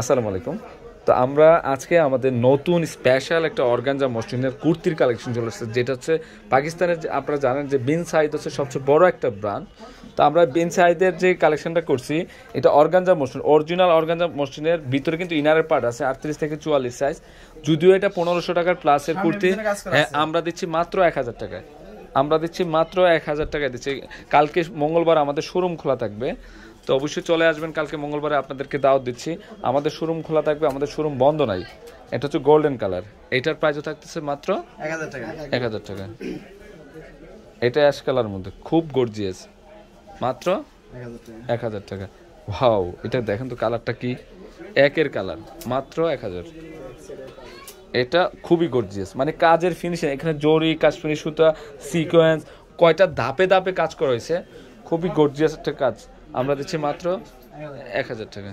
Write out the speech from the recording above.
আসসালামু আলাইকুম তো আমরা আজকে আমাদের নতুন স্পেশাল একটা অর্গানজা মসলিনের কুর্তির কালেকশন চলে এসেছে যেটা হচ্ছে পাকিস্তানের আপনারা জানেন যে বিন সাইদ হচ্ছে সবচেয়ে বড় একটা ব্র্যান্ড তো আমরা বিন সাইদের যে কালেকশনটা করছি এটা অর্গানজা মসলিন অরিজিনাল অর্গানজা মসলিনের ভিতরে কিন্তু ইনারের পার্ট আছে আটত্রিশ থেকে চুয়াল্লিশ সাইজ যদিও এটা পনেরোশো টাকার প্লাসের কুর্তি হ্যাঁ আমরা দিচ্ছি মাত্র এক হাজার টাকায় আমরা দিচ্ছি মাত্র এক হাজার টাকা দিচ্ছি কালকে মঙ্গলবার আমাদের শোরুম খোলা থাকবে তো অবশ্যই চলে আসবেন কালকে মঙ্গলবারে আপনাদেরকে দাওয়াত দিচ্ছি আমাদের শোরুম খোলা থাকবে আমাদের শোরুম বন্ধ নাই এটা হচ্ছে গোল্ডেন কালার এটার প্রাইসও থাকতেছে মাত্র এক হাজার টাকা এক হাজার টাকা এটা অ্যাশ কালার মধ্যে খুব গর্জিয়াস মাত্র এক হাজার টাকা ভাও এটা দেখেন তো কালারটা কি একের কালার মাত্র এক হাজার এটা খুবই গর্জিয়াস মানে কাজের ফিনিশিং এখানে জরি ফিনিশ সুতা সিকোয়েন্স কয়টা ধাপে ধাপে কাজ করা হয়েছে খুবই গর্জিয়াস একটা কাজ আমরা দিচ্ছি মাত্র এক হাজার টাকা